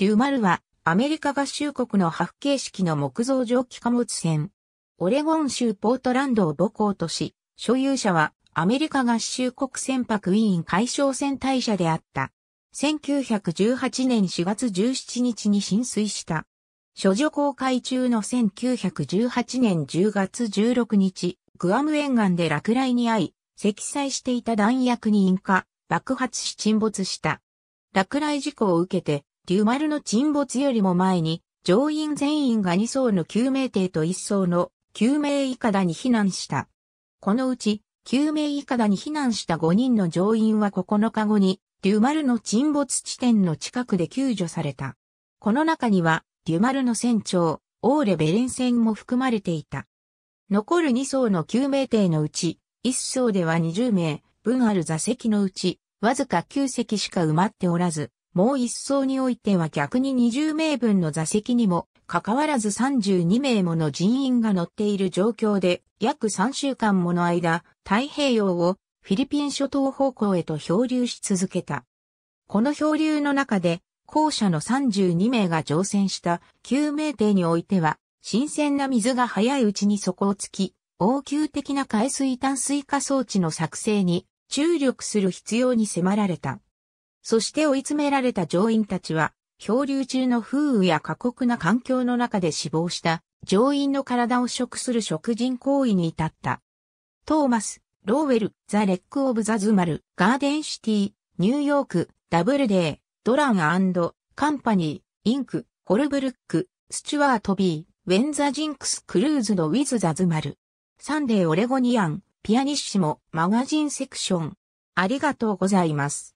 デューマルは、アメリカ合衆国の破風形式の木造蒸気貨物船。オレゴン州ポートランドを母港とし、所有者はアメリカ合衆国船舶委員海商船大社であった。1918年4月17日に浸水した。処女公開中の1918年10月16日、グアム沿岸で落雷に遭い、積載していた弾薬に引火、爆発し沈没した。落雷事故を受けて、デュマルの沈没よりも前に、乗員全員が2層の救命艇と1層の救命いかだに避難した。このうち、救命いかだに避難した5人の乗員は9日後に、デュマルの沈没地点の近くで救助された。この中には、デュマルの船長、オーレ・ベレン船も含まれていた。残る2層の救命艇のうち、1層では20名分ある座席のうち、わずか9席しか埋まっておらず、もう一層においては逆に20名分の座席にも、かかわらず32名もの人員が乗っている状況で、約3週間もの間、太平洋をフィリピン諸島方向へと漂流し続けた。この漂流の中で、後者の32名が乗船した救命艇においては、新鮮な水が早いうちに底をつき、応急的な海水淡水化装置の作成に注力する必要に迫られた。そして追い詰められた乗員たちは、漂流中の風雨や過酷な環境の中で死亡した乗員の体を食する食人行為に至った。トーマス、ローウェル、ザ・レック・オブ・ザ・ズマル、ガーデン・シティ、ニューヨーク、ダブルデー、ドランド、カンパニー、インク、ホルブルック、スチュワート・ビー、ウェンザ・ジンクス・クルーズのウィズ・ザ・ズマル、サンデー・オレゴニアン、ピアニッシモ、マガジンセクション。ありがとうございます。